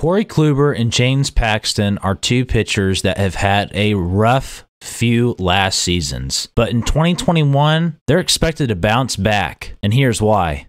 Corey Kluber and James Paxton are two pitchers that have had a rough few last seasons, but in 2021, they're expected to bounce back, and here's why.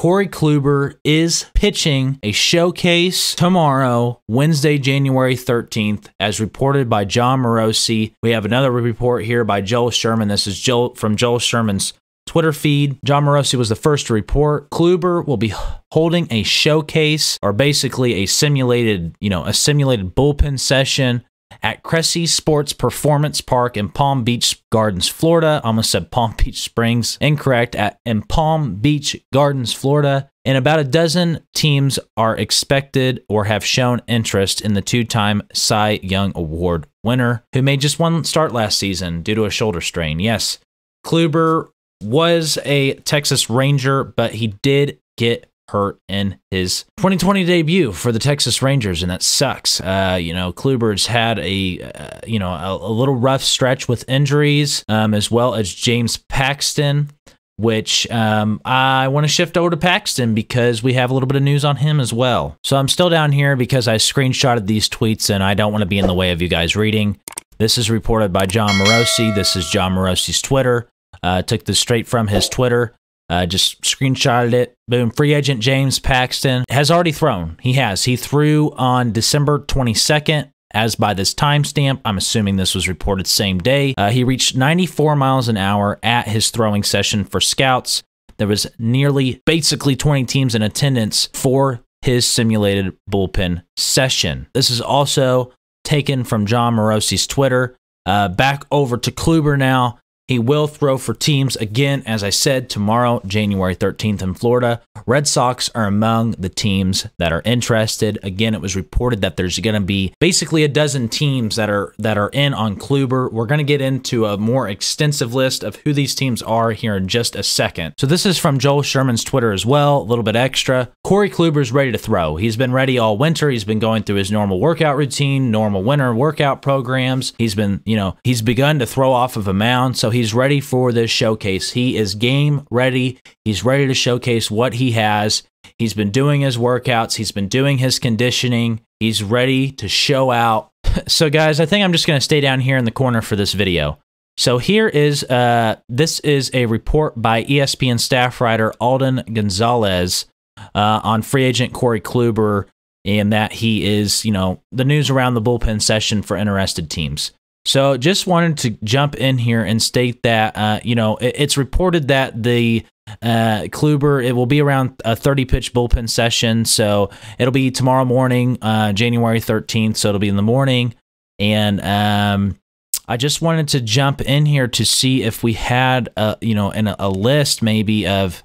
Corey Kluber is pitching a showcase tomorrow, Wednesday, January 13th, as reported by John Morosi. We have another report here by Joel Sherman. This is Joel from Joel Sherman's Twitter feed. John Morosi was the first to report. Kluber will be holding a showcase or basically a simulated, you know, a simulated bullpen session at Cressy Sports Performance Park in Palm Beach Gardens, Florida. I almost said Palm Beach Springs. Incorrect. At in Palm Beach Gardens, Florida. And about a dozen teams are expected or have shown interest in the two-time Cy Young Award winner, who made just one start last season due to a shoulder strain. Yes, Kluber was a Texas Ranger, but he did get hurt in his 2020 debut for the Texas Rangers, and that sucks. Uh, you know, Kluber's had a uh, you know a, a, little rough stretch with injuries, um, as well as James Paxton. Which um, I want to shift over to Paxton because we have a little bit of news on him as well. So I'm still down here because I screenshotted these tweets and I don't want to be in the way of you guys reading. This is reported by John Morosi. This is John Morosi's Twitter. Uh, took this straight from his Twitter. Uh, just screenshotted it. Boom. Free agent James Paxton has already thrown. He has. He threw on December 22nd. As by this timestamp, I'm assuming this was reported same day. Uh, he reached 94 miles an hour at his throwing session for scouts. There was nearly basically 20 teams in attendance for his simulated bullpen session. This is also taken from John Morosi's Twitter. Uh, back over to Kluber now. He will throw for teams again, as I said, tomorrow, January 13th in Florida. Red Sox are among the teams that are interested. Again, it was reported that there's going to be basically a dozen teams that are that are in on Kluber. We're going to get into a more extensive list of who these teams are here in just a second. So this is from Joel Sherman's Twitter as well, a little bit extra. Corey Kluber's ready to throw. He's been ready all winter. He's been going through his normal workout routine, normal winter workout programs. He's been, you know, he's begun to throw off of a mound, so he he's ready for this showcase. He is game ready. He's ready to showcase what he has. He's been doing his workouts, he's been doing his conditioning. He's ready to show out. so, guys, I think I'm just going to stay down here in the corner for this video. So here is uh, this is a report by ESPN staff writer Alden Gonzalez uh, on free agent Corey Kluber, and that he is you know the news around the bullpen session for interested teams. So just wanted to jump in here and state that, uh, you know, it, it's reported that the uh, Kluber, it will be around a 30 pitch bullpen session. So it'll be tomorrow morning, uh, January 13th. So it'll be in the morning. And um, I just wanted to jump in here to see if we had, a, you know, in a, a list maybe of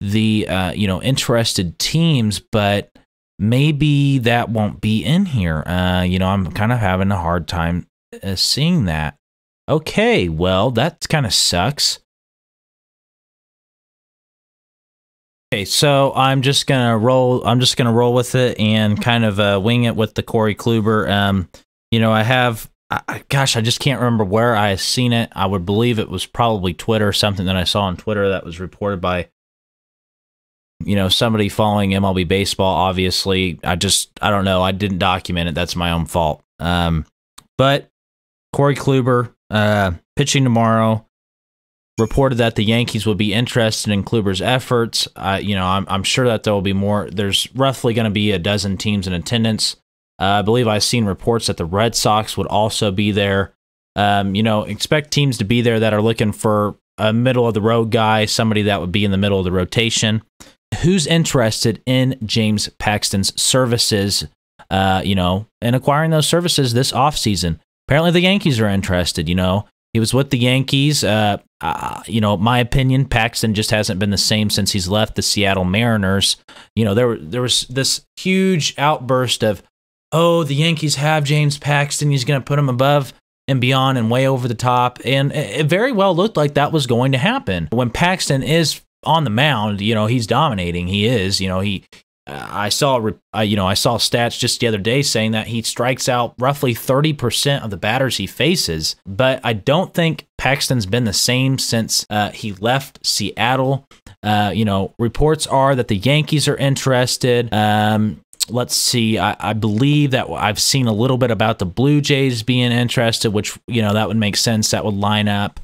the, uh, you know, interested teams, but maybe that won't be in here. Uh, you know, I'm kind of having a hard time uh, seeing that. Okay, well, that kind of sucks. Okay, so I'm just gonna roll. I'm just gonna roll with it and kind of uh, wing it with the Corey Kluber. Um, you know, I have. I, gosh, I just can't remember where I seen it. I would believe it was probably Twitter, something that I saw on Twitter that was reported by, you know, somebody following MLB baseball. Obviously, I just I don't know. I didn't document it. That's my own fault. Um, but Corey Kluber uh, pitching tomorrow. Reported that the Yankees will be interested in Kluber's efforts. Uh, you know, I'm, I'm sure that there will be more. There's roughly going to be a dozen teams in attendance. Uh, I believe I've seen reports that the Red Sox would also be there. Um, you know, expect teams to be there that are looking for a middle of the road guy, somebody that would be in the middle of the rotation. Who's interested in James Paxton's services? Uh, you know, and acquiring those services this offseason apparently the Yankees are interested. You know, he was with the Yankees. Uh, uh, you know, my opinion, Paxton just hasn't been the same since he's left the Seattle Mariners. You know, there there was this huge outburst of, oh, the Yankees have James Paxton. He's going to put him above and beyond and way over the top. And it very well looked like that was going to happen when Paxton is on the mound. You know, he's dominating. He is. You know, he I saw, you know, I saw stats just the other day saying that he strikes out roughly 30% of the batters he faces, but I don't think Paxton's been the same since uh, he left Seattle. Uh, you know, reports are that the Yankees are interested. Um, let's see. I, I, believe that I've seen a little bit about the Blue Jays being interested, which you know that would make sense. That would line up.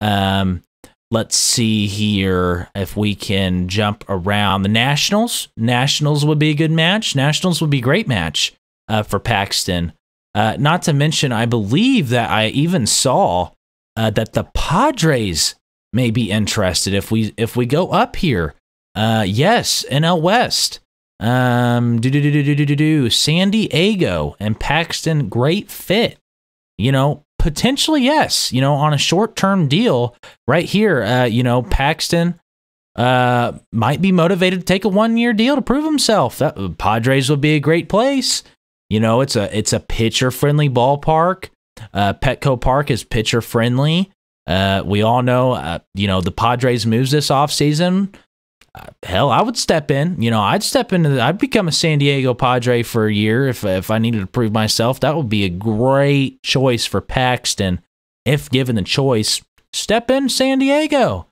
Um, let's see here if we can jump around the Nationals. Nationals would be a good match. Nationals would be a great match uh, for Paxton. Uh, not to mention, I believe that I even saw uh, that the Padres may be interested if we if we go up here. Uh, yes, NL West. Um, do do do do do do do. San Diego and Paxton, great fit. You know, potentially yes you know on a short term deal right here uh, you know paxton uh, might be motivated to take a one year deal to prove himself that uh, padres would be a great place you know it's a it's a pitcher friendly ballpark uh, petco park is pitcher friendly uh, we all know you know the padres moves this offseason hell, I would step in. You know, I'd step into. The, I'd become a San Diego Padre for a year if if I needed to prove myself. That would be a great choice for Paxton if given the choice. Step in San Diego.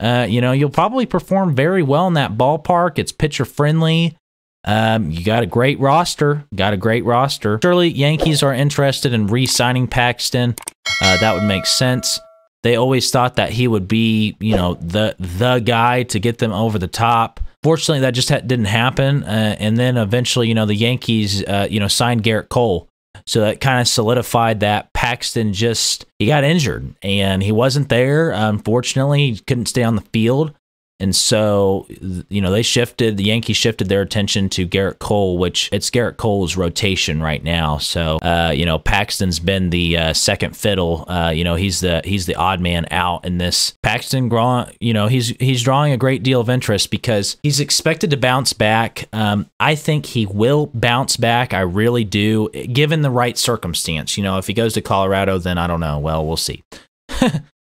Uh, you know, you'll probably perform very well in that ballpark. It's pitcher friendly. Um, you got a great roster. Got a great roster. Surely Yankees are interested in re-signing Paxton. Uh, that would make sense. They always thought that he would be, you know, the the guy to get them over the top. Fortunately, that just didn't happen. Uh, and then eventually, you know, the Yankees, uh, you know, signed Garrett Cole. So that kind of solidified that Paxton just he got injured and he wasn't there. Unfortunately, he couldn't stay on the field. And so, you know, they shifted, the Yankees shifted their attention to Garrett Cole, which it's Garrett Cole's rotation right now. So, uh, you know, Paxton's been the uh, second fiddle. Uh, you know, he's the he's the odd man out in this. Paxton, you know, he's he's drawing a great deal of interest because he's expected to bounce back. Um, I think he will bounce back. I really do, given the right circumstance. You know, if he goes to Colorado, then I don't know. Well, we'll see.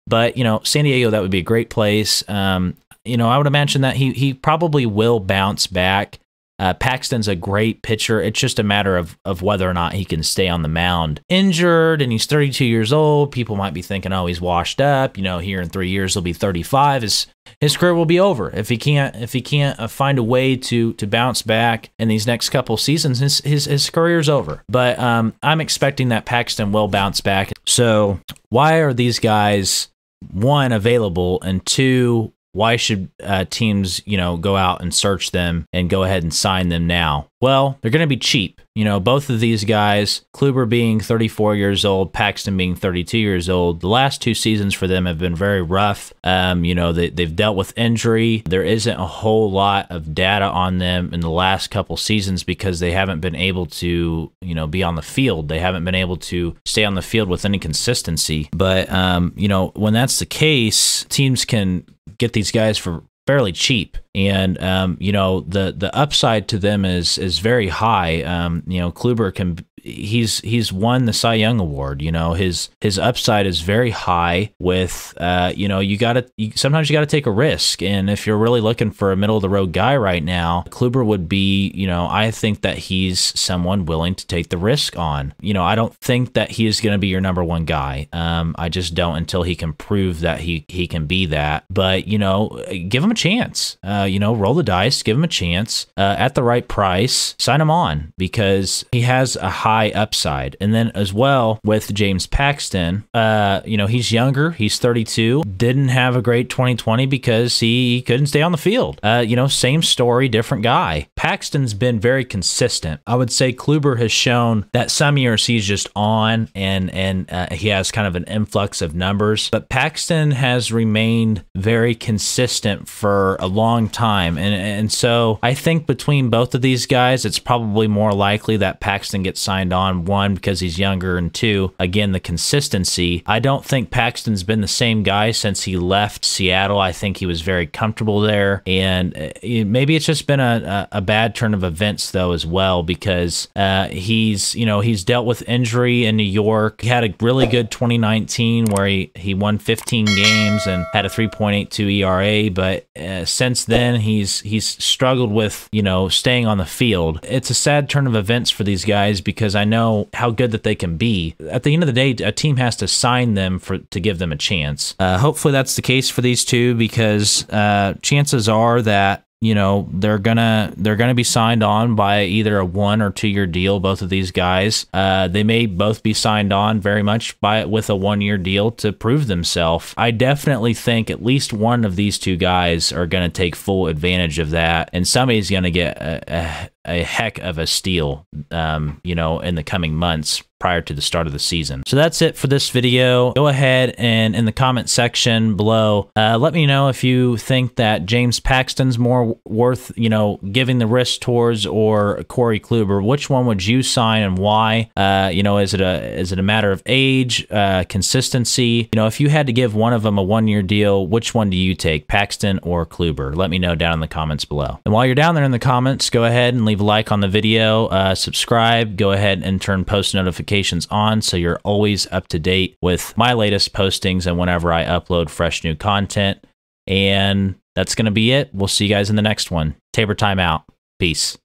but you know san diego that would be a great place um, you know, I would imagine that he he probably will bounce back. Uh, Paxton's a great pitcher. It's just a matter of of whether or not he can stay on the mound. Injured and he's 32 years old. People might be thinking, oh, he's washed up. You know, here in three years he'll be 35. His his career will be over if he can't if he can't uh, find a way to to bounce back in these next couple seasons. His his his career's over. But um, I'm expecting that Paxton will bounce back. So why are these guys? one available and two why should uh, teams you know go out and search them and go ahead and sign them now well they're going to be cheap you know both of these guys kluber being 34 years old paxton being 32 years old the last two seasons for them have been very rough um, you know they, they've dealt with injury there isn't a whole lot of data on them in the last couple seasons because they haven't been able to you know be on the field they haven't been able to stay on the field with any consistency but um, you know when that's the case teams can get these guys for fairly cheap and um, you know the the upside to them is is very high um, you know kluber can he's he's won the Cy Young award. You know his his upside is very high. With uh, you know you got to sometimes you got to take a risk, and if you're really looking for a middle of the road guy right now, Kluber would be. You know I think that he's someone willing to take the risk on. You know I don't think that he is going to be your number one guy. Um, I just don't until he can prove that he he can be that. But you know give him a chance. Uh, you know roll the dice, give him a chance uh, at the right price, sign him on because he has a high high upside. And then as well with James Paxton, uh, you know, he's younger, he's 32, didn't have a great 2020 because he couldn't stay on the field. Uh, you know, same story, different guy. Paxton's been very consistent. I would say Kluber has shown that some years he's just on and and uh, he has kind of an influx of numbers, but Paxton has remained very consistent for a long time. And and so I think between both of these guys, it's probably more likely that Paxton gets signed signed on. One, because he's younger, and two, again, the consistency. I don't think Paxton's been the same guy since he left Seattle. I think he was very comfortable there. And uh, maybe it's just been a, a bad turn of events, though, as well, because uh, he's, you know, he's dealt with injury in New York. He had a really good 2019 where he, he won 15 games and had a 3.82 ERA. But uh, since then, he's, he's struggled with, you know, staying on the field. It's a sad turn of events for these guys because because I know how good that they can be. At the end of the day, a team has to sign them for to give them a chance. Uh, hopefully, that's the case for these two because uh, chances are that you know they're gonna they're gonna be signed on by either a one or two year deal. Both of these guys, uh, they may both be signed on very much by with a one year deal to prove themselves. I definitely think at least one of these two guys are gonna take full advantage of that, and somebody's gonna get a, a, a heck of a steal, um, you know, in the coming months prior to the start of the season. So that's it for this video. Go ahead and in the comment section below, uh, let me know if you think that James Paxton's more worth, you know, giving the risk towards or Corey Kluber. Which one would you sign and why? Uh, you know, is it a is it a matter of age, uh, consistency? You know, if you had to give one of them a one year deal, which one do you take, Paxton or Kluber? Let me know down in the comments below. And while you're down there in the comments, go ahead and leave a like on the video, uh, subscribe, go ahead and turn post notifications notifications on so you're always up to date with my latest postings and whenever I upload fresh new content. And that's going to be it. We'll see you guys in the next one. Tabor time out. Peace.